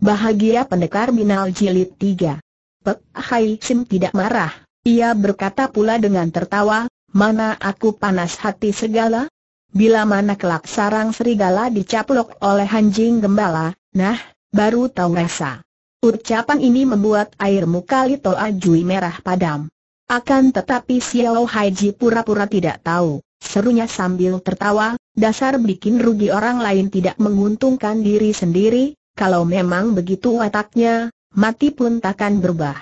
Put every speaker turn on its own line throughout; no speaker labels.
Bahagia Pendekar Binal Jilid 3 Pek Hai Sim tidak marah, ia berkata pula dengan tertawa, mana aku panas hati segala? Bila mana kelak sarang serigala dicaplok oleh anjing gembala, nah, baru tahu rasa. Ucapan ini membuat air muka Lito Ajui merah padam. Akan tetapi Xiao Haji pura-pura tidak tahu, serunya sambil tertawa, dasar bikin rugi orang lain tidak menguntungkan diri sendiri, kalau memang begitu wataknya, mati pun takkan berubah.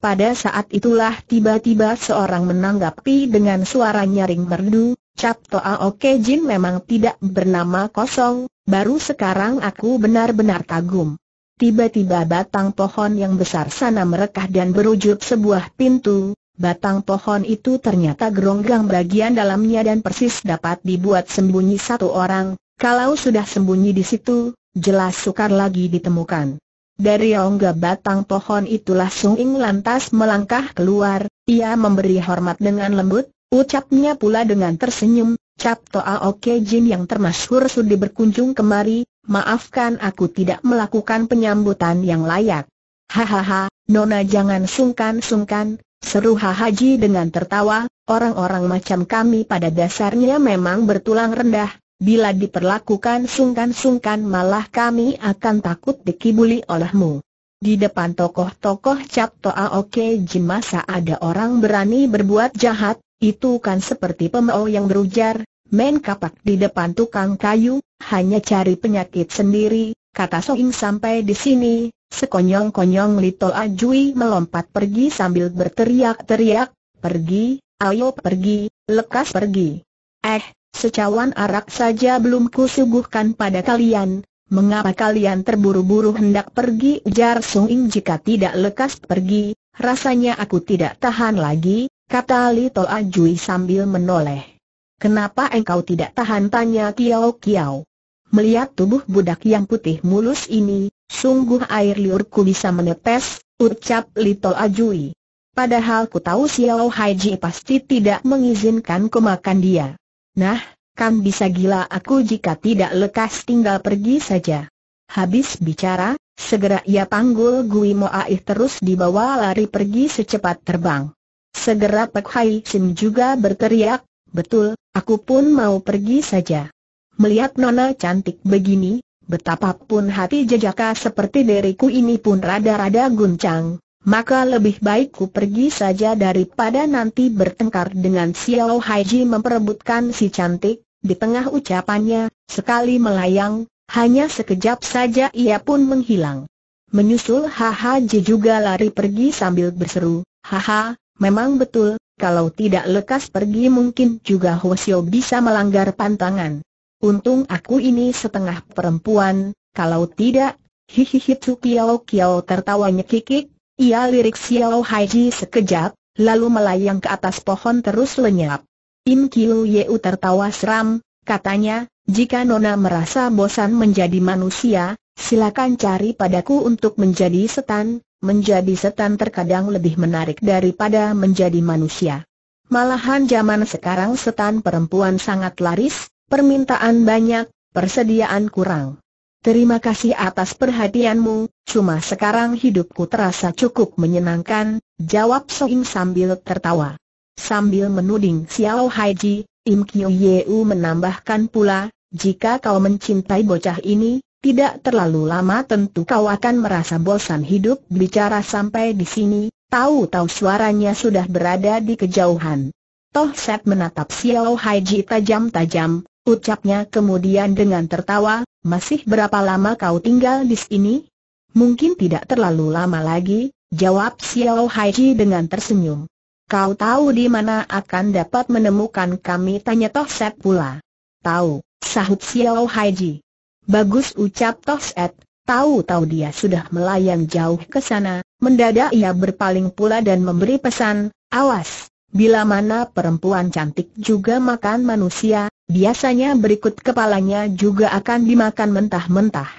Pada saat itulah tiba-tiba seorang menanggapi dengan suara nyaring merdu, Cap Toa Oke Jin memang tidak bernama kosong, baru sekarang aku benar-benar kagum. Tiba-tiba batang pohon yang besar sana merekah dan berujud sebuah pintu, Batang pohon itu ternyata geronggang bagian dalamnya dan persis dapat dibuat sembunyi satu orang. Kalau sudah sembunyi di situ, jelas sukar lagi ditemukan. Dari rongga batang pohon itulah Sung Ing lantas melangkah keluar, ia memberi hormat dengan lembut, ucapnya pula dengan tersenyum, Cap Toa Oke Jin yang termasyhur sudah berkunjung kemari, maafkan aku tidak melakukan penyambutan yang layak. Hahaha, Nona jangan sungkan-sungkan, seru Hahaji dengan tertawa, orang-orang macam kami pada dasarnya memang bertulang rendah, Bila diperlakukan sungkan-sungkan malah kami akan takut dikibuli olehmu. Di depan tokoh-tokoh Cap Toa Oke Jimasa ada orang berani berbuat jahat, itu kan seperti pemau yang berujar, main kapak di depan tukang kayu, hanya cari penyakit sendiri, kata Soing sampai di sini, sekonyong-konyong Lito Ajui melompat pergi sambil berteriak-teriak, pergi, ayo pergi, lekas pergi. Eh, Secawan arak saja belum kusuguhkan pada kalian, mengapa kalian terburu-buru hendak pergi ujar Sung Ing jika tidak lekas pergi, rasanya aku tidak tahan lagi, kata Li Toa Ajui sambil menoleh. Kenapa engkau tidak tahan tanya Kiao Kiao. Melihat tubuh budak yang putih mulus ini, sungguh air liurku bisa menetes, ucap Li Toa Ajui. Padahal ku tahu Xiao Haiji pasti tidak mengizinkan ku makan dia. Nah, kan bisa gila aku jika tidak lekas tinggal pergi saja. Habis bicara, segera ia panggul Gui Moaih terus dibawa lari pergi secepat terbang. Segera Pek Hai Sim juga berteriak, betul, aku pun mau pergi saja. Melihat Nona cantik begini, betapapun hati jejaka seperti deriku ini pun rada-rada guncang, maka lebih baik ku pergi saja daripada nanti bertengkar dengan Xiao Haiji memperebutkan si cantik, di tengah ucapannya, sekali melayang, hanya sekejap saja ia pun menghilang. Menyusul Hahaji juga lari pergi sambil berseru, Haha, memang betul, kalau tidak lekas pergi mungkin juga Hosio bisa melanggar pantangan. Untung aku ini setengah perempuan, kalau tidak, hihihi Tsukiao Kiao tertawanya nyekikik, ia lirik Xiao Haiji sekejap, lalu melayang ke atas pohon terus lenyap. Im Kiu Yeu tertawa seram, katanya, jika Nona merasa bosan menjadi manusia, silakan cari padaku untuk menjadi setan, menjadi setan terkadang lebih menarik daripada menjadi manusia. Malahan zaman sekarang setan perempuan sangat laris, permintaan banyak, persediaan kurang. Terima kasih atas perhatianmu, cuma sekarang hidupku terasa cukup menyenangkan, jawab Soim sambil tertawa. Sambil menuding Xiao Haiji, Im Kyu Yeu menambahkan pula, jika kau mencintai bocah ini, tidak terlalu lama tentu kau akan merasa bosan hidup bicara sampai di sini, tahu-tahu suaranya sudah berada di kejauhan. Toh Set menatap Xiao Haiji tajam-tajam, Ucapnya kemudian dengan tertawa, masih berapa lama kau tinggal di sini? Mungkin tidak terlalu lama lagi, jawab Xiao Haiji dengan tersenyum. Kau tahu di mana akan dapat menemukan kami? Tanya Toh Set pula. Tahu, sahut Xiao Haiji. Bagus ucap Toh Set, tahu-tahu dia sudah melayang jauh ke sana, mendadak ia berpaling pula dan memberi pesan, awas, bila mana perempuan cantik juga makan manusia, biasanya berikut kepalanya juga akan dimakan mentah-mentah.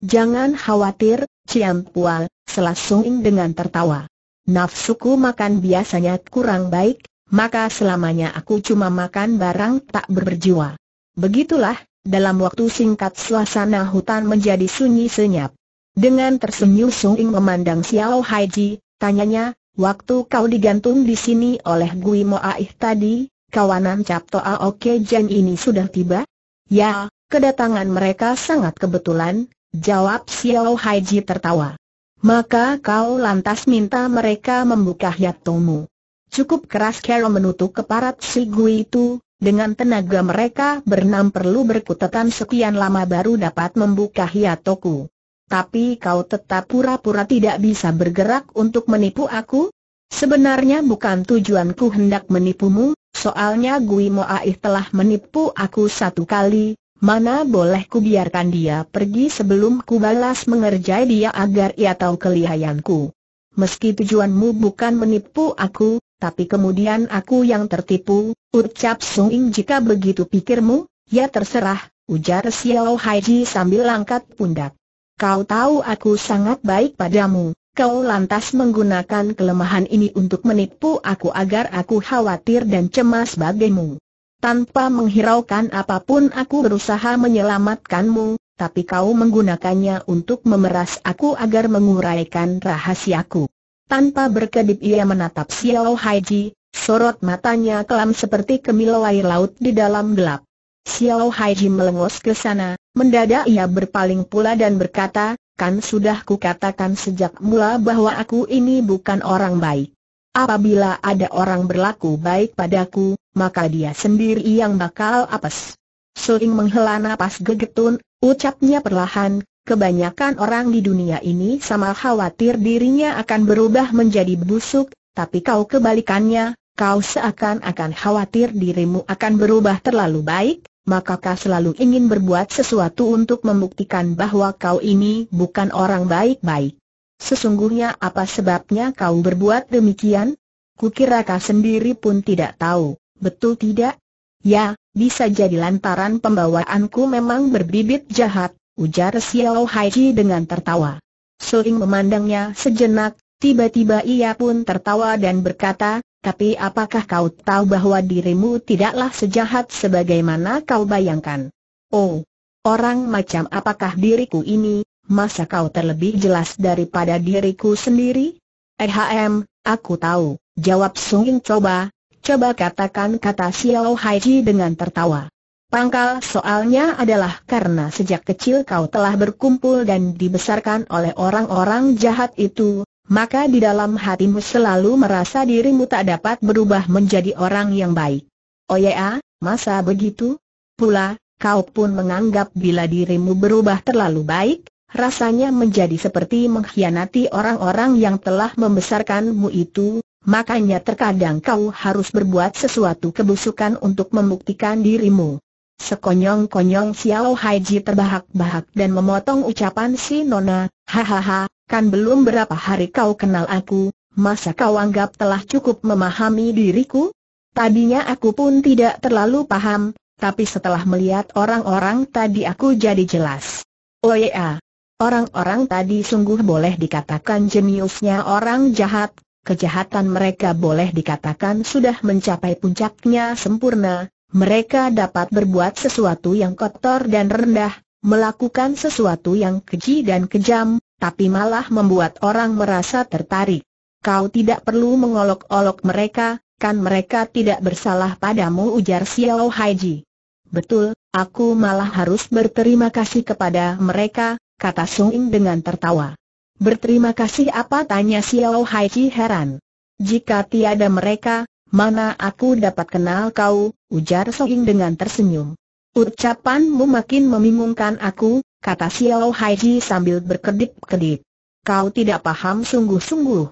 Jangan khawatir, Ciam Pual, selasung dengan tertawa. Nafsuku makan biasanya kurang baik, maka selamanya aku cuma makan barang tak berjiwa. Begitulah, dalam waktu singkat suasana hutan menjadi sunyi senyap. Dengan tersenyum Sunging memandang Xiao Haiji, tanyanya, waktu kau digantung di sini oleh Gui Moaih tadi, kawanan Capto Oke Jen ini sudah tiba? Ya, kedatangan mereka sangat kebetulan, jawab Xiao Haiji tertawa. Maka kau lantas minta mereka membuka hiatomu. Cukup keras Kero menutup keparat si Gui itu, dengan tenaga mereka bernam perlu berkutatan sekian lama baru dapat membuka hiatoku. Tapi kau tetap pura-pura tidak bisa bergerak untuk menipu aku? Sebenarnya bukan tujuanku hendak menipumu, Soalnya Gui Moaih telah menipu aku satu kali, mana boleh ku biarkan dia pergi sebelum ku balas mengerjai dia agar ia tahu kelihayanku. Meski tujuanmu bukan menipu aku, tapi kemudian aku yang tertipu, ucap Sung Ing jika begitu pikirmu, ya terserah, ujar Xiao Haiji sambil angkat pundak. Kau tahu aku sangat baik padamu, Kau lantas menggunakan kelemahan ini untuk menipu aku agar aku khawatir dan cemas bagimu. Tanpa menghiraukan apapun aku berusaha menyelamatkanmu, tapi kau menggunakannya untuk memeras aku agar menguraikan rahasiaku. Tanpa berkedip ia menatap Xiao Haiji, sorot matanya kelam seperti kemilau air laut di dalam gelap. Xiao Haiji melengos ke sana, mendadak ia berpaling pula dan berkata, Kan sudah kukatakan sejak mula bahwa aku ini bukan orang baik. Apabila ada orang berlaku baik padaku, maka dia sendiri yang bakal apes. Suing menghela napas gegetun, ucapnya perlahan, kebanyakan orang di dunia ini sama khawatir dirinya akan berubah menjadi busuk, tapi kau kebalikannya, kau seakan-akan khawatir dirimu akan berubah terlalu baik, maka kau selalu ingin berbuat sesuatu untuk membuktikan bahwa kau ini bukan orang baik-baik. Sesungguhnya apa sebabnya kau berbuat demikian? Kukira kau sendiri pun tidak tahu, betul tidak? Ya, bisa jadi lantaran pembawaanku memang berbibit jahat, ujar Xiao Haiji dengan tertawa. Soing memandangnya sejenak, tiba-tiba ia pun tertawa dan berkata, tapi apakah kau tahu bahwa dirimu tidaklah sejahat sebagaimana kau bayangkan? Oh, orang macam apakah diriku ini, masa kau terlebih jelas daripada diriku sendiri? Eh, HM, aku tahu, jawab Sungin coba, coba katakan kata Xiao Haiji dengan tertawa. Pangkal soalnya adalah karena sejak kecil kau telah berkumpul dan dibesarkan oleh orang-orang jahat itu, maka di dalam hatimu selalu merasa dirimu tak dapat berubah menjadi orang yang baik. Oh ya, masa begitu? Pula, kau pun menganggap bila dirimu berubah terlalu baik, rasanya menjadi seperti mengkhianati orang-orang yang telah membesarkanmu itu, makanya terkadang kau harus berbuat sesuatu kebusukan untuk membuktikan dirimu. Sekonyong-konyong Xiao Haiji terbahak-bahak dan memotong ucapan si Nona, hahaha, Kan belum berapa hari kau kenal aku, masa kau anggap telah cukup memahami diriku? Tadinya aku pun tidak terlalu paham, tapi setelah melihat orang-orang tadi aku jadi jelas. Oh ya, orang-orang tadi sungguh boleh dikatakan jeniusnya orang jahat, kejahatan mereka boleh dikatakan sudah mencapai puncaknya sempurna, mereka dapat berbuat sesuatu yang kotor dan rendah, melakukan sesuatu yang keji dan kejam, tapi malah membuat orang merasa tertarik. Kau tidak perlu mengolok-olok mereka, kan mereka tidak bersalah padamu ujar Xiao Haiji. Betul, aku malah harus berterima kasih kepada mereka, kata Sung Ying dengan tertawa. Berterima kasih apa tanya Xiao Haiji heran. Jika tiada mereka, mana aku dapat kenal kau, ujar Sung Ying dengan tersenyum. Ucapanmu makin membingungkan aku, kata Xiao Haiji sambil berkedip-kedip. Kau tidak paham sungguh-sungguh.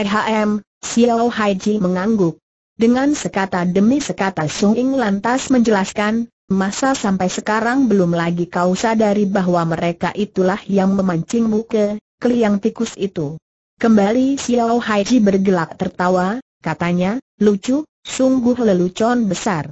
Ehm, Xiao Haiji mengangguk. Dengan sekata demi sekata Sung Ing lantas menjelaskan, masa sampai sekarang belum lagi kau sadari bahwa mereka itulah yang memancingmu ke keliang tikus itu. Kembali Xiao Haiji bergelak tertawa, katanya, lucu, sungguh lelucon besar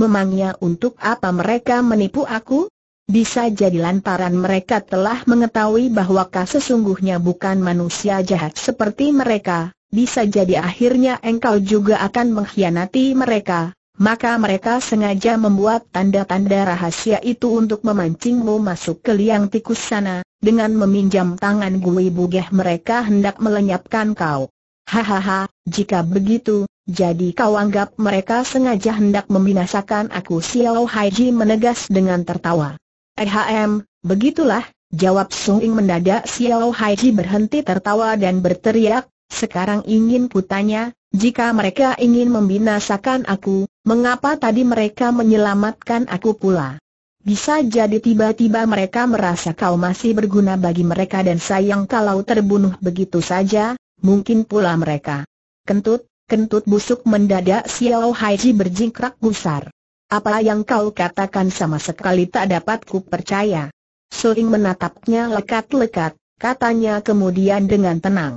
memangnya untuk apa mereka menipu aku? Bisa jadi lantaran mereka telah mengetahui bahwa kau sesungguhnya bukan manusia jahat seperti mereka, bisa jadi akhirnya engkau juga akan mengkhianati mereka, maka mereka sengaja membuat tanda-tanda rahasia itu untuk memancingmu masuk ke liang tikus sana, dengan meminjam tangan Gui Bugeh mereka hendak melenyapkan kau. Hahaha, jika begitu, jadi kau anggap mereka sengaja hendak membinasakan aku Xiao Haiji menegas dengan tertawa. Ehm, begitulah, jawab Sung Ing mendadak Xiao Haiji berhenti tertawa dan berteriak, sekarang ingin kutanya, jika mereka ingin membinasakan aku, mengapa tadi mereka menyelamatkan aku pula? Bisa jadi tiba-tiba mereka merasa kau masih berguna bagi mereka dan sayang kalau terbunuh begitu saja, mungkin pula mereka. Kentut, kentut busuk mendadak Xiao Haiji berjingkrak gusar. Apa yang kau katakan sama sekali tak dapat ku percaya. Soing menatapnya lekat-lekat, katanya kemudian dengan tenang.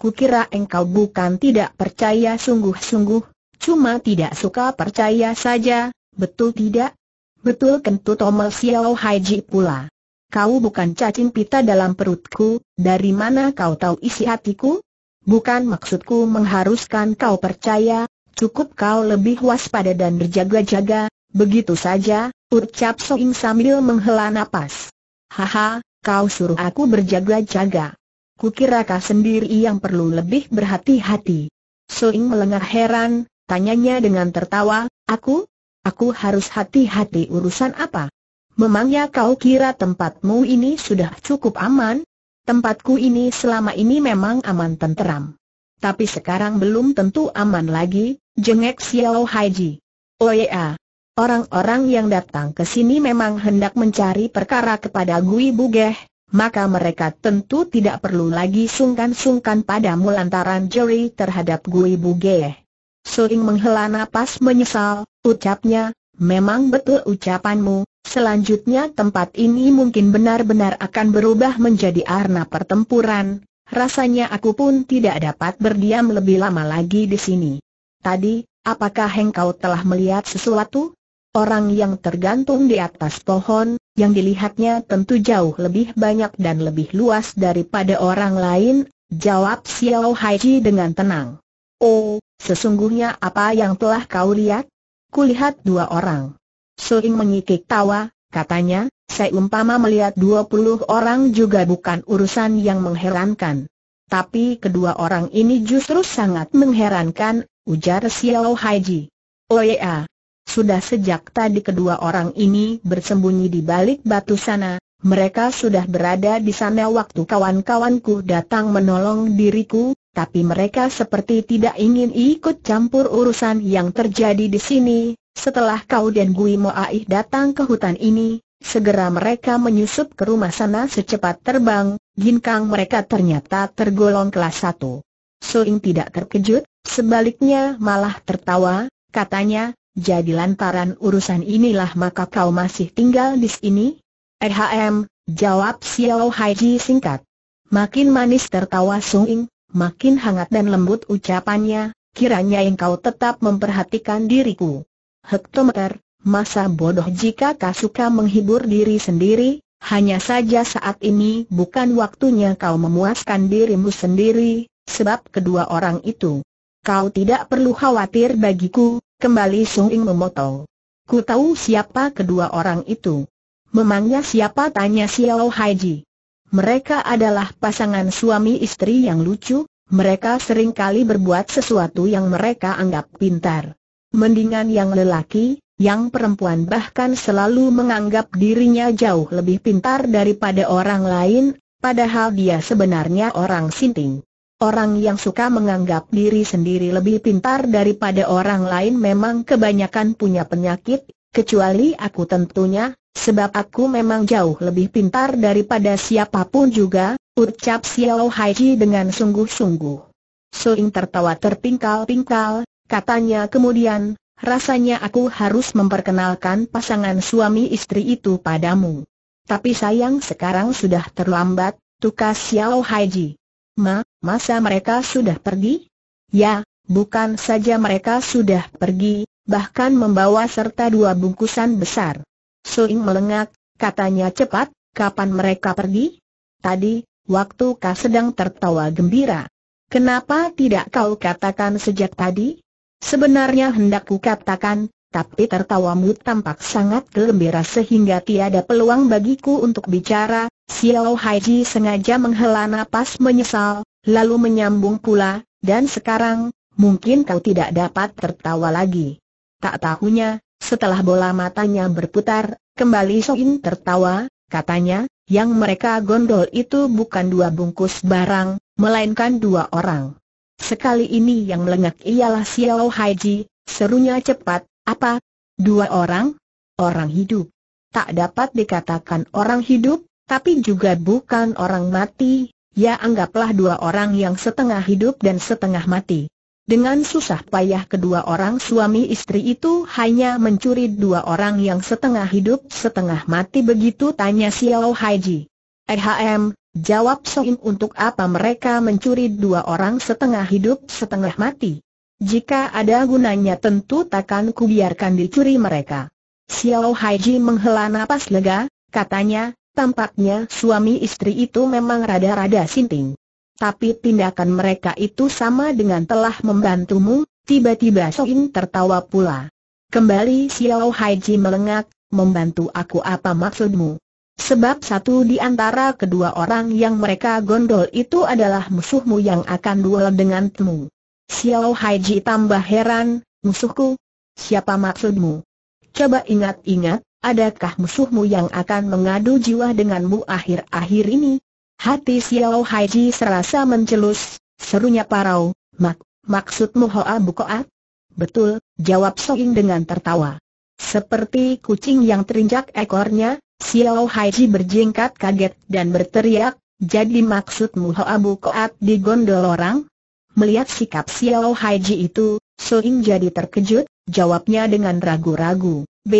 Kukira engkau bukan tidak percaya sungguh-sungguh, cuma tidak suka percaya saja, betul tidak? Betul kentut Omel Xiao Haiji pula. Kau bukan cacing pita dalam perutku, dari mana kau tahu isi hatiku? Bukan maksudku mengharuskan kau percaya, cukup kau lebih waspada dan berjaga-jaga, begitu saja, ucap Soing sambil menghela napas. Haha, kau suruh aku berjaga-jaga. Kukira kau sendiri yang perlu lebih berhati-hati. Soing melengah heran, tanyanya dengan tertawa, aku? Aku harus hati-hati urusan apa? Memangnya kau kira tempatmu ini sudah cukup aman? Tempatku ini selama ini memang aman tenteram. Tapi sekarang belum tentu aman lagi, jengek Xiao Haiji. Oh ya, orang-orang yang datang ke sini memang hendak mencari perkara kepada Gui Bugeh, maka mereka tentu tidak perlu lagi sungkan-sungkan padamu lantaran jeri terhadap Gui Bugeh. Sering menghela napas menyesal, ucapnya, Memang betul ucapanmu, selanjutnya tempat ini mungkin benar-benar akan berubah menjadi arena pertempuran, rasanya aku pun tidak dapat berdiam lebih lama lagi di sini. Tadi, apakah engkau telah melihat sesuatu? Orang yang tergantung di atas pohon, yang dilihatnya tentu jauh lebih banyak dan lebih luas daripada orang lain, jawab Xiao Haiji dengan tenang. Oh, sesungguhnya apa yang telah kau lihat? kulihat dua orang. Suing mengikik tawa, katanya, saya umpama melihat dua puluh orang juga bukan urusan yang mengherankan. Tapi kedua orang ini justru sangat mengherankan, ujar Xiao Haiji. Oh ya, sudah sejak tadi kedua orang ini bersembunyi di balik batu sana, mereka sudah berada di sana waktu kawan-kawanku datang menolong diriku, tapi mereka seperti tidak ingin ikut campur urusan yang terjadi di sini. Setelah kau dan Gui Moai datang ke hutan ini, segera mereka menyusup ke rumah sana secepat terbang, ginkang mereka ternyata tergolong kelas 1. Ying tidak terkejut, sebaliknya malah tertawa, katanya, jadi lantaran urusan inilah maka kau masih tinggal di sini? RHM, eh, jawab Xiao Haiji singkat. Makin manis tertawa Sung Ing, makin hangat dan lembut ucapannya, kiranya engkau tetap memperhatikan diriku. Hektometer, masa bodoh jika kau suka menghibur diri sendiri, hanya saja saat ini bukan waktunya kau memuaskan dirimu sendiri, sebab kedua orang itu. Kau tidak perlu khawatir bagiku, kembali Sung Ing memotong. Ku tahu siapa kedua orang itu. Memangnya siapa tanya Xiao Haiji. Mereka adalah pasangan suami istri yang lucu, mereka seringkali berbuat sesuatu yang mereka anggap pintar. Mendingan yang lelaki, yang perempuan bahkan selalu menganggap dirinya jauh lebih pintar daripada orang lain, padahal dia sebenarnya orang sinting. Orang yang suka menganggap diri sendiri lebih pintar daripada orang lain memang kebanyakan punya penyakit, kecuali aku tentunya, Sebab aku memang jauh lebih pintar daripada siapapun juga, ucap Xiao Haiji dengan sungguh-sungguh. Soing tertawa terpingkal-pingkal, katanya kemudian, rasanya aku harus memperkenalkan pasangan suami istri itu padamu. Tapi sayang sekarang sudah terlambat, tukas Xiao Haiji. Ma, masa mereka sudah pergi? Ya, bukan saja mereka sudah pergi, bahkan membawa serta dua bungkusan besar. Suing melengak, katanya cepat, kapan mereka pergi? Tadi, waktu kau sedang tertawa gembira. Kenapa tidak kau katakan sejak tadi? Sebenarnya hendak ku katakan, tapi tertawamu tampak sangat gembira sehingga tiada peluang bagiku untuk bicara. Xiao Haiji sengaja menghela napas menyesal, lalu menyambung pula, dan sekarang, mungkin kau tidak dapat tertawa lagi. Tak tahunya, setelah bola matanya berputar, kembali Soin tertawa, katanya, yang mereka gondol itu bukan dua bungkus barang, melainkan dua orang. Sekali ini yang melengak ialah Xiao Haiji, serunya cepat, apa? Dua orang? Orang hidup. Tak dapat dikatakan orang hidup, tapi juga bukan orang mati, ya anggaplah dua orang yang setengah hidup dan setengah mati. Dengan susah payah kedua orang suami istri itu hanya mencuri dua orang yang setengah hidup setengah mati begitu tanya Xiao Haiji. Ehm, jawab Soin untuk apa mereka mencuri dua orang setengah hidup setengah mati. Jika ada gunanya tentu takkan kubiarkan dicuri mereka. Xiao Haiji menghela napas lega, katanya, tampaknya suami istri itu memang rada-rada sinting. Tapi tindakan mereka itu sama dengan telah membantumu, tiba-tiba Soin tertawa pula. Kembali Xiao Haiji melengak, membantu aku apa maksudmu? Sebab satu di antara kedua orang yang mereka gondol itu adalah musuhmu yang akan duel dengan temu. Xiao Haiji tambah heran, musuhku? Siapa maksudmu? Coba ingat-ingat, adakah musuhmu yang akan mengadu jiwa denganmu akhir-akhir ini? Hati Xiao Haiji serasa mencelus, serunya parau, mak, maksudmu Hoa Bukoat? Betul, jawab Soing dengan tertawa. Seperti kucing yang terinjak ekornya, Xiao Haiji berjingkat kaget dan berteriak, jadi maksudmu Hoa Bukoat digondol orang? Melihat sikap Xiao Haiji itu, Soing jadi terkejut, jawabnya dengan ragu-ragu, B,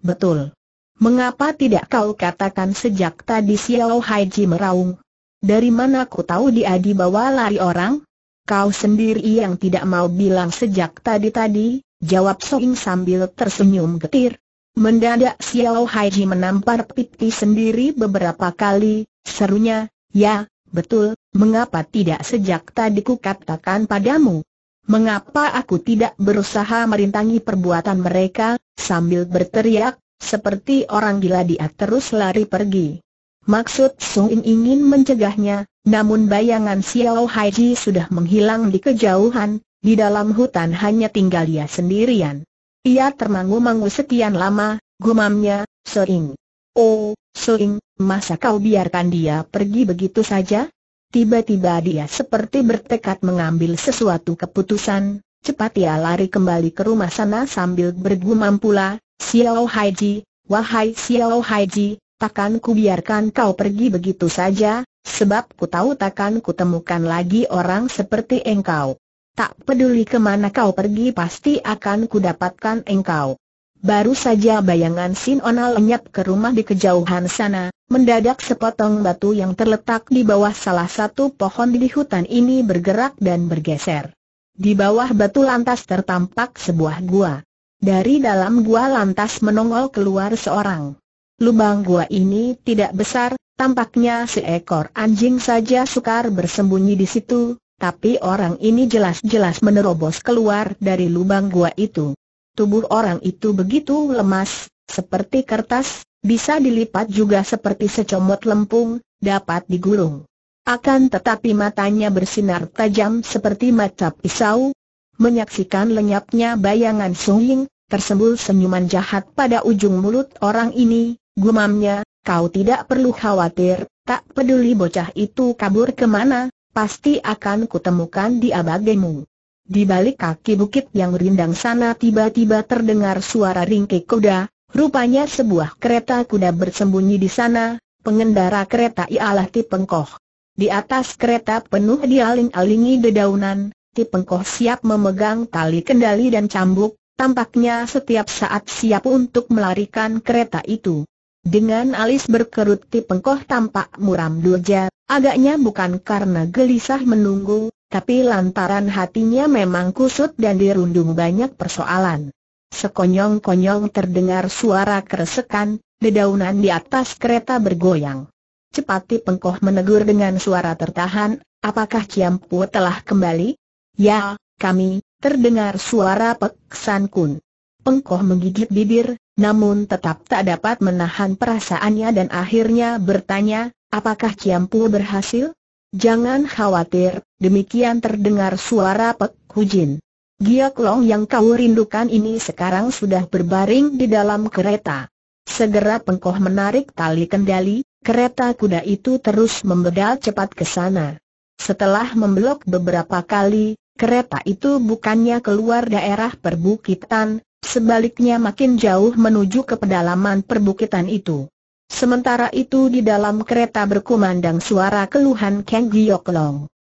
betul. Mengapa tidak kau katakan sejak tadi Xiao Haiji meraung? Dari mana ku tahu dia dibawa lari orang? Kau sendiri yang tidak mau bilang sejak tadi-tadi, jawab Soing sambil tersenyum getir. Mendadak Xiao Haiji menampar pipi sendiri beberapa kali, serunya, ya, betul, mengapa tidak sejak tadi ku katakan padamu? Mengapa aku tidak berusaha merintangi perbuatan mereka, sambil berteriak, seperti orang gila dia terus lari pergi. Maksud Sung In ingin mencegahnya, namun bayangan Xiao Haiji sudah menghilang di kejauhan, di dalam hutan hanya tinggal dia sendirian. Ia termangu-mangu sekian lama, gumamnya, Sering. Oh, Sering, masa kau biarkan dia pergi begitu saja? Tiba-tiba dia seperti bertekad mengambil sesuatu keputusan, cepat ia lari kembali ke rumah sana sambil bergumam pula, Xiao Haiji, wahai Xiao Haiji, takkan ku biarkan kau pergi begitu saja, sebab ku tahu takkan ku temukan lagi orang seperti engkau. Tak peduli kemana kau pergi pasti akan ku dapatkan engkau. Baru saja bayangan Sin Ona lenyap ke rumah di kejauhan sana, mendadak sepotong batu yang terletak di bawah salah satu pohon di hutan ini bergerak dan bergeser. Di bawah batu lantas tertampak sebuah gua. Dari dalam gua lantas menongol keluar seorang. Lubang gua ini tidak besar, tampaknya seekor anjing saja sukar bersembunyi di situ, tapi orang ini jelas-jelas menerobos keluar dari lubang gua itu. Tubuh orang itu begitu lemas, seperti kertas, bisa dilipat juga seperti secomot lempung, dapat digulung. Akan tetapi matanya bersinar tajam seperti mata pisau, Menyaksikan lenyapnya bayangan Ying, tersembul senyuman jahat pada ujung mulut orang ini, gumamnya, kau tidak perlu khawatir, tak peduli bocah itu kabur kemana, pasti akan kutemukan di abagemu." Di balik kaki bukit yang rindang sana tiba-tiba terdengar suara ringkai kuda, rupanya sebuah kereta kuda bersembunyi di sana, pengendara kereta ialah Tipengkoh. Di atas kereta penuh dialing-alingi dedaunan, Ti Pengkoh siap memegang tali kendali dan cambuk, tampaknya setiap saat siap untuk melarikan kereta itu. Dengan alis berkerut Ti Pengkoh tampak muram durja, agaknya bukan karena gelisah menunggu, tapi lantaran hatinya memang kusut dan dirundung banyak persoalan. Sekonyong-konyong terdengar suara keresekan, dedaunan di atas kereta bergoyang. Cepat, Ti Pengkoh menegur dengan suara tertahan, apakah Ciampu telah kembali? Ya, kami, terdengar suara peksan Kun. Pengkoh menggigit bibir, namun tetap tak dapat menahan perasaannya dan akhirnya bertanya, apakah Ciampu berhasil? Jangan khawatir, demikian terdengar suara Pek Hujin. Giok Long yang kau rindukan ini sekarang sudah berbaring di dalam kereta. Segera pengkoh menarik tali kendali, kereta kuda itu terus membedal cepat ke sana. Setelah membelok beberapa kali, kereta itu bukannya keluar daerah perbukitan, sebaliknya makin jauh menuju ke pedalaman perbukitan itu. Sementara itu di dalam kereta berkumandang suara keluhan Kang Giok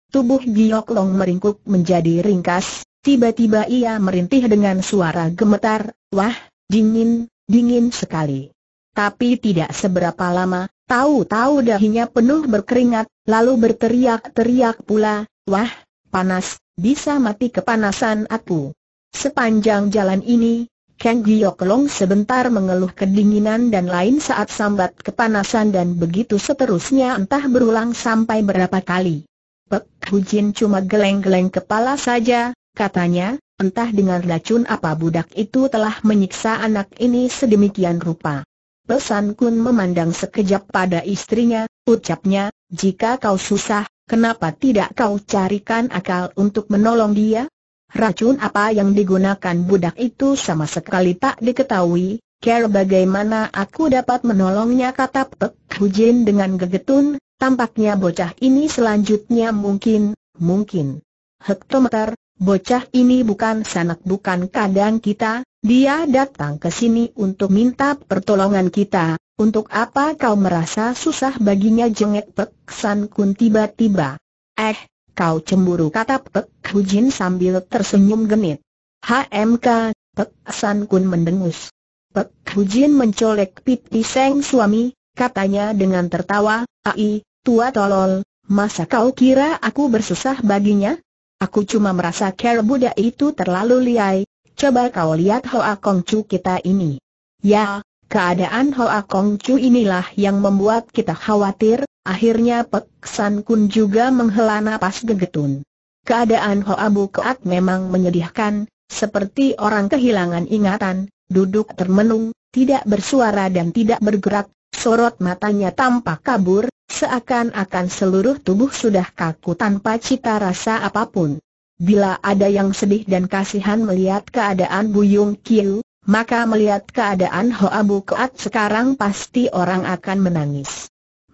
Tubuh Giok Long meringkuk menjadi ringkas, tiba-tiba ia merintih dengan suara gemetar, wah, dingin, dingin sekali. Tapi tidak seberapa lama, tahu-tahu dahinya penuh berkeringat, lalu berteriak-teriak pula, wah, panas, bisa mati kepanasan aku. Sepanjang jalan ini, Kang Gyoklong sebentar mengeluh kedinginan dan lain saat sambat kepanasan dan begitu seterusnya entah berulang sampai berapa kali. Pek Hujin cuma geleng-geleng kepala saja, katanya, entah dengan racun apa budak itu telah menyiksa anak ini sedemikian rupa. Pesan Kun memandang sekejap pada istrinya, ucapnya, jika kau susah, Kenapa tidak kau carikan akal untuk menolong dia? Racun apa yang digunakan budak itu sama sekali tak diketahui, Care bagaimana aku dapat menolongnya kata Pek Hujin dengan gegetun, tampaknya bocah ini selanjutnya mungkin, mungkin. Hektometer, bocah ini bukan sanak bukan kadang kita, dia datang ke sini untuk minta pertolongan kita, untuk apa kau merasa susah baginya jengek Pek San Kun tiba-tiba? Eh, kau cemburu kata Pek Jin sambil tersenyum genit. HMK, Pek San Kun mendengus. Pek Jin mencolek pipi Seng suami, katanya dengan tertawa, Ai, tua tolol, masa kau kira aku bersusah baginya? Aku cuma merasa care Buddha itu terlalu liai, coba kau lihat Hoa Kong Chu kita ini. Ya, Keadaan Hoa Kong Chu inilah yang membuat kita khawatir, akhirnya Pek San Kun juga menghela napas gegetun. Keadaan Hoa Keat memang menyedihkan, seperti orang kehilangan ingatan, duduk termenung, tidak bersuara dan tidak bergerak, sorot matanya tampak kabur, seakan-akan seluruh tubuh sudah kaku tanpa cita rasa apapun. Bila ada yang sedih dan kasihan melihat keadaan Bu Buyung Kiu, maka melihat keadaan Hoa Keat sekarang pasti orang akan menangis.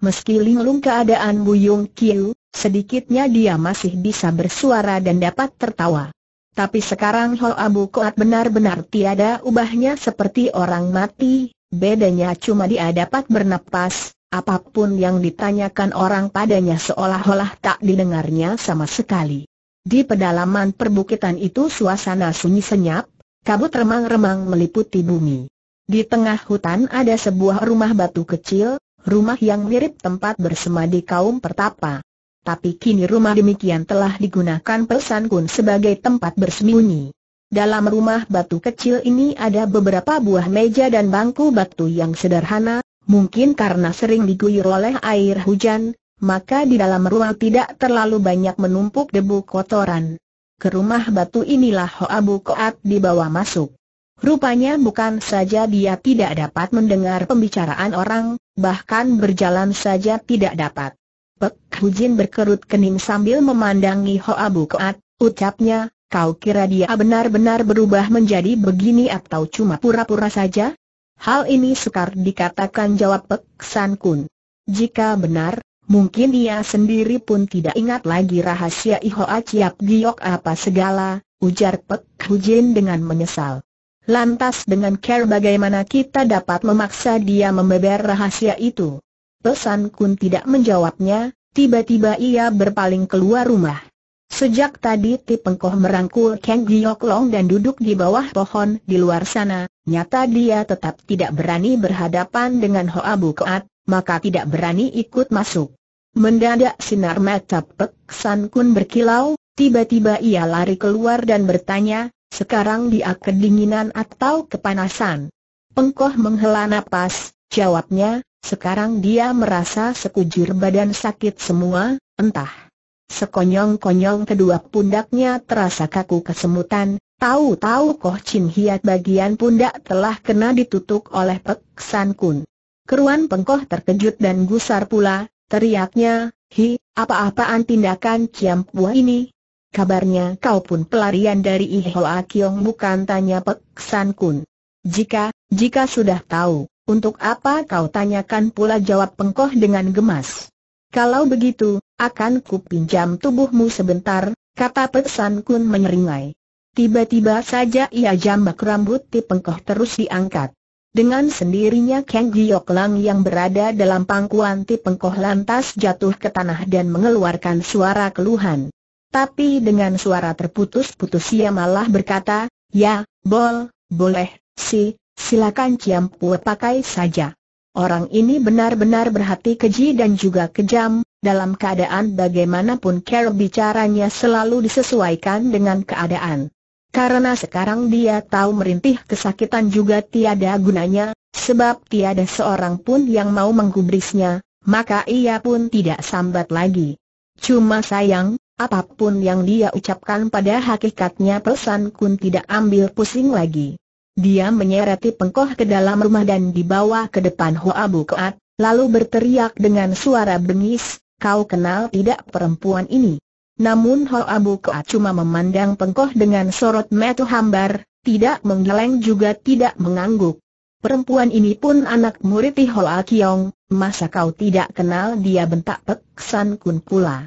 Meski linglung keadaan Buyung Kiu, sedikitnya dia masih bisa bersuara dan dapat tertawa. Tapi sekarang Abu Koat benar-benar tiada ubahnya seperti orang mati, bedanya cuma dia dapat bernapas, apapun yang ditanyakan orang padanya seolah-olah tak didengarnya sama sekali. Di pedalaman perbukitan itu suasana sunyi senyap, kabut remang-remang meliputi bumi. Di tengah hutan ada sebuah rumah batu kecil, rumah yang mirip tempat bersemadi kaum pertapa. Tapi kini rumah demikian telah digunakan Pesan Kun sebagai tempat bersembunyi. Dalam rumah batu kecil ini ada beberapa buah meja dan bangku batu yang sederhana, mungkin karena sering diguyur oleh air hujan, maka di dalam ruang tidak terlalu banyak menumpuk debu kotoran. Ke rumah batu inilah Abu Koat dibawa masuk. Rupanya bukan saja dia tidak dapat mendengar pembicaraan orang, bahkan berjalan saja tidak dapat. Pek Hujin berkerut kening sambil memandangi Abu Koat, ucapnya, kau kira dia benar-benar berubah menjadi begini atau cuma pura-pura saja? Hal ini sukar dikatakan jawab Pek San Kun. Jika benar, Mungkin dia sendiri pun tidak ingat lagi rahasia Ihoa Chiap Giok apa segala, ujar Pek Hujin dengan menyesal. Lantas dengan care bagaimana kita dapat memaksa dia membeber rahasia itu? Pesan Kun tidak menjawabnya, tiba-tiba ia berpaling keluar rumah. Sejak tadi Ti Pengkoh merangkul Kang Giok Long dan duduk di bawah pohon di luar sana, nyata dia tetap tidak berani berhadapan dengan Hoa Bukoat, maka tidak berani ikut masuk. Mendadak sinar mata Pek San Kun berkilau, tiba-tiba ia lari keluar dan bertanya, sekarang dia kedinginan atau kepanasan? Pengkoh menghela nafas, jawabnya, sekarang dia merasa sekujur badan sakit semua, entah. Sekonyong-konyong kedua pundaknya terasa kaku kesemutan, tahu-tahu Koh Chin Hiat bagian pundak telah kena ditutup oleh Pek San Kun. Keruan pengkoh terkejut dan gusar pula, Teriaknya, hi, apa-apaan tindakan Ciam Pua ini? Kabarnya kau pun pelarian dari Ihoa Kiong bukan tanya Pek San Kun. Jika, jika sudah tahu, untuk apa kau tanyakan pula jawab pengkoh dengan gemas. Kalau begitu, akan ku pinjam tubuhmu sebentar, kata Pek San Kun menyeringai. Tiba-tiba saja ia jambak rambut di pengkoh terus diangkat. Dengan sendirinya Kang Gioklang yang berada dalam pangkuan Tipengkoh lantas jatuh ke tanah dan mengeluarkan suara keluhan. Tapi dengan suara terputus-putus ia malah berkata, Ya, bol, boleh, si, silakan Ciam Pue pakai saja. Orang ini benar-benar berhati keji dan juga kejam, dalam keadaan bagaimanapun care bicaranya selalu disesuaikan dengan keadaan. Karena sekarang dia tahu merintih kesakitan juga tiada gunanya, sebab tiada seorang pun yang mau menggubrisnya, maka ia pun tidak sambat lagi. Cuma sayang, apapun yang dia ucapkan pada hakikatnya pesan kun tidak ambil pusing lagi. Dia menyereti pengkoh ke dalam rumah dan dibawa ke depan Hoa Bukoat, lalu berteriak dengan suara bengis, kau kenal tidak perempuan ini? Namun Ho Abu Kea cuma memandang pengkoh dengan sorot metu hambar, tidak menggeleng juga tidak mengangguk. Perempuan ini pun anak murid Ho A Kiong, masa kau tidak kenal dia bentak peksan Kun pula.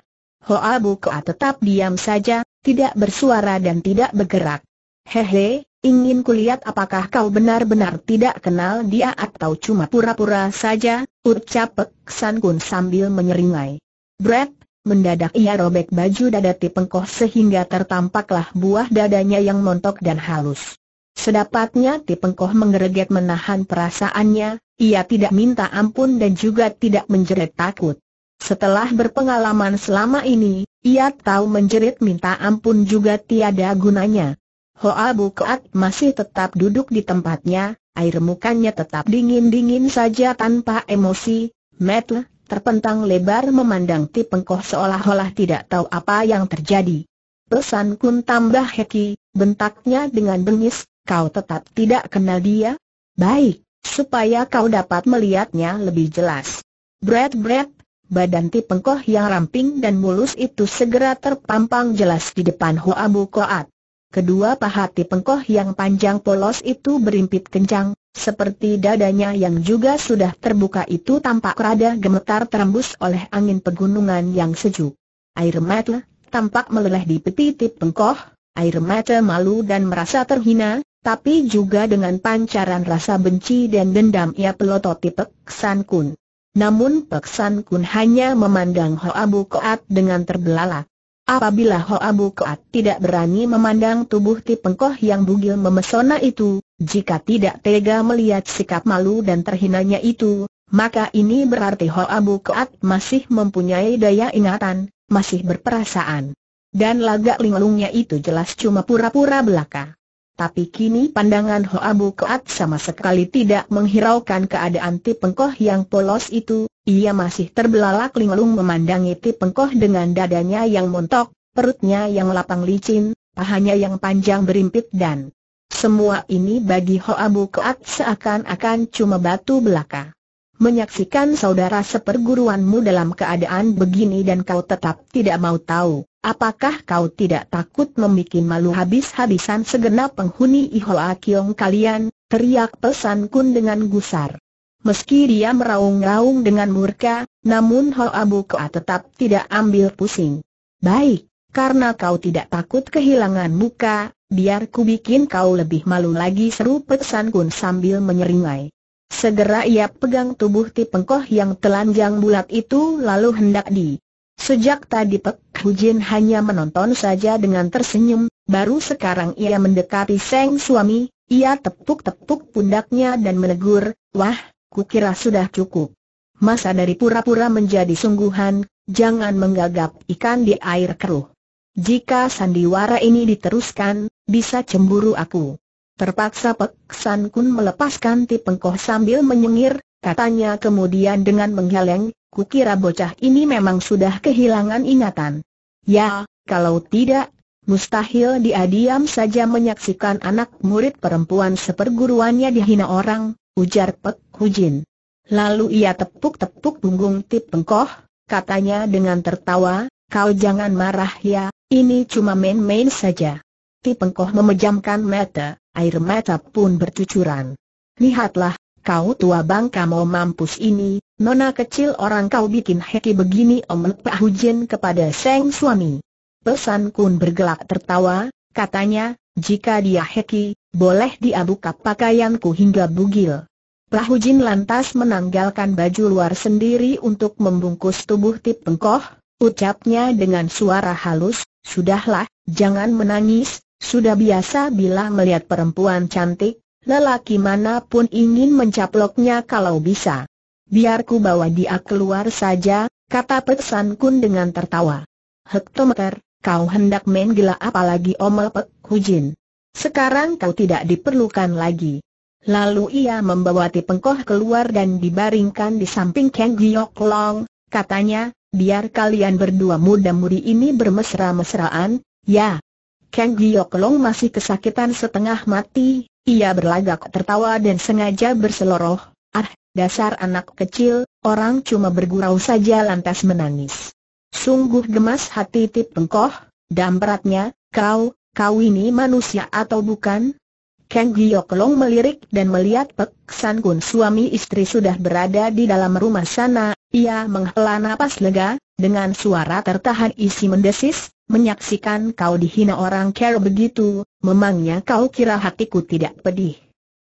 Ho Abu Kea tetap diam saja, tidak bersuara dan tidak bergerak. Hehe, ingin kulihat apakah kau benar-benar tidak kenal dia atau cuma pura-pura saja, ucap peksan Kun sambil menyeringai. Brett, Mendadak ia robek baju dada Tipengkoh sehingga tertampaklah buah dadanya yang montok dan halus. Sedapatnya Tipengkoh menggereget menahan perasaannya, ia tidak minta ampun dan juga tidak menjerit takut. Setelah berpengalaman selama ini, ia tahu menjerit minta ampun juga tiada gunanya. Hoa Keat masih tetap duduk di tempatnya, air mukanya tetap dingin-dingin saja tanpa emosi, metu terpentang lebar memandang Ti Pengkoh seolah-olah tidak tahu apa yang terjadi. Pesan kun tambah heki, bentaknya dengan bengis, kau tetap tidak kenal dia? Baik, supaya kau dapat melihatnya lebih jelas. Bread, bread! badan Ti Pengkoh yang ramping dan mulus itu segera terpampang jelas di depan Hoa Bu Koat. Kedua paha Ti Pengkoh yang panjang polos itu berimpit kencang, seperti dadanya yang juga sudah terbuka itu tampak rada gemetar terembus oleh angin pegunungan yang sejuk. Air mata tampak meleleh di peti-tip pengkoh, air mata malu dan merasa terhina, tapi juga dengan pancaran rasa benci dan dendam ia pelototi Pek Kun. Namun Pek Kun hanya memandang Hoa Bu Koat dengan terbelalak. Apabila Hoa Bukoat tidak berani memandang tubuh tipengkoh yang bugil memesona itu, jika tidak tega melihat sikap malu dan terhinanya itu, maka ini berarti Hoa Bukoat masih mempunyai daya ingatan, masih berperasaan. Dan lagak linglungnya itu jelas cuma pura-pura belaka. Tapi kini pandangan Hoa Keat sama sekali tidak menghiraukan keadaan Tipengkoh yang polos itu, ia masih terbelalak linglung memandangi Tipengkoh dengan dadanya yang montok, perutnya yang lapang licin, pahanya yang panjang berimpit dan semua ini bagi Hoa Keat seakan-akan cuma batu belaka. Menyaksikan saudara seperguruanmu dalam keadaan begini dan kau tetap tidak mau tahu. Apakah kau tidak takut membuat malu habis-habisan segenap penghuni Ihola Kiong kalian? Teriak pesan kun dengan gusar. Meski dia meraung-raung dengan murka, namun Hoa Buka tetap tidak ambil pusing. Baik, karena kau tidak takut kehilangan muka, biar ku bikin kau lebih malu lagi seru pesan kun sambil menyeringai. Segera ia pegang tubuh Tipengkoh yang telanjang bulat itu lalu hendak di Sejak tadi Pek Hujin hanya menonton saja dengan tersenyum, baru sekarang ia mendekati Seng suami, ia tepuk-tepuk pundaknya dan menegur, Wah, kukira sudah cukup. Masa dari pura-pura menjadi sungguhan, jangan menggagap ikan di air keruh. Jika sandiwara ini diteruskan, bisa cemburu aku. Terpaksa Pek San Kun melepaskan Ti sambil menyengir, katanya kemudian dengan menggeleng, kukira bocah ini memang sudah kehilangan ingatan. Ya, kalau tidak, mustahil dia diam saja menyaksikan anak murid perempuan seperguruannya dihina orang, ujar Pek Hujin. Lalu ia tepuk-tepuk punggung Tip Pengkoh, katanya dengan tertawa, kau jangan marah ya, ini cuma main-main saja. Tipengkoh memejamkan mata, air mata pun bercucuran. Lihatlah, Kau tua bangka mau mampus ini, nona kecil orang kau bikin heki begini Om Pak Hujin kepada seng suami. Pesan Kun bergelak tertawa, katanya, jika dia heki, boleh dia buka pakaianku hingga bugil. Hujin lantas menanggalkan baju luar sendiri untuk membungkus tubuh tip pengkoh, ucapnya dengan suara halus, sudahlah, jangan menangis, sudah biasa bila melihat perempuan cantik, Lelaki manapun ingin mencaploknya kalau bisa. Biarku bawa dia keluar saja, kata Pesan Kun dengan tertawa. Hektometer, kau hendak main gila apalagi omel Pek Hujin. Sekarang kau tidak diperlukan lagi. Lalu ia membawa Tipengkoh keluar dan dibaringkan di samping Kang Giok Long, katanya, biar kalian berdua muda muri ini bermesra-mesraan, ya, Kang Gioklong masih kesakitan setengah mati, ia berlagak tertawa dan sengaja berseloroh, ah, dasar anak kecil, orang cuma bergurau saja lantas menangis. Sungguh gemas hati Tip Pengkoh, beratnya, kau, kau ini manusia atau bukan? Kang Gioklong melirik dan melihat Pek San Kun suami istri sudah berada di dalam rumah sana, ia menghela napas lega, dengan suara tertahan isi mendesis, menyaksikan kau dihina orang kera begitu, memangnya kau kira hatiku tidak pedih.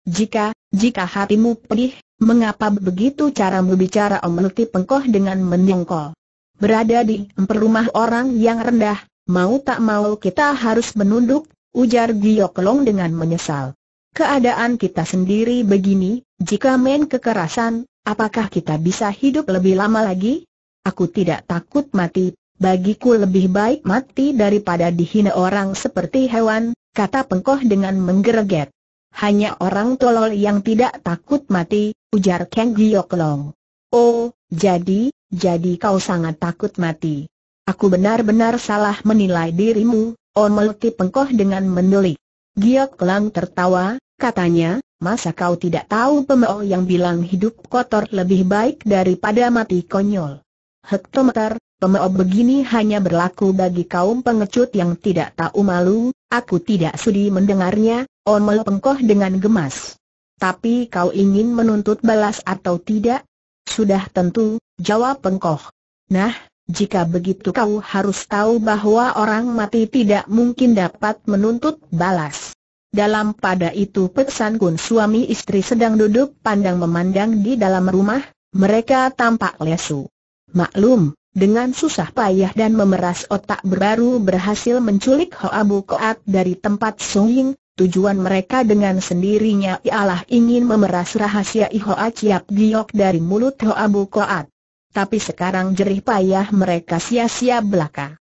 Jika, jika hatimu pedih, mengapa begitu caramu bicara meluti pengkoh dengan menyongkol? Berada di rumah orang yang rendah, mau tak mau kita harus menunduk, ujar Giokelong dengan menyesal. Keadaan kita sendiri begini, jika main kekerasan, Apakah kita bisa hidup lebih lama lagi? Aku tidak takut mati, bagiku lebih baik mati daripada dihina orang seperti hewan, kata pengkoh dengan menggereget. Hanya orang tolol yang tidak takut mati, ujar Kang Giok Long. Oh, jadi, jadi kau sangat takut mati. Aku benar-benar salah menilai dirimu, omelki pengkoh dengan mendelik. Giok Lang tertawa, Katanya, masa kau tidak tahu pemeo yang bilang hidup kotor lebih baik daripada mati konyol? Hektometer, pemeo begini hanya berlaku bagi kaum pengecut yang tidak tahu malu, aku tidak sudi mendengarnya, omel pengkoh dengan gemas. Tapi kau ingin menuntut balas atau tidak? Sudah tentu, jawab pengkoh. Nah, jika begitu kau harus tahu bahwa orang mati tidak mungkin dapat menuntut balas. Dalam pada itu Pesan Kun suami istri sedang duduk pandang memandang di dalam rumah, mereka tampak lesu. Maklum, dengan susah payah dan memeras otak berbaru berhasil menculik Hoa Bu Koat dari tempat Sungying, tujuan mereka dengan sendirinya ialah ingin memeras rahasia Hoa Chiap Giok dari mulut Hoa Bu Koat. Tapi sekarang jerih payah mereka sia-sia belaka.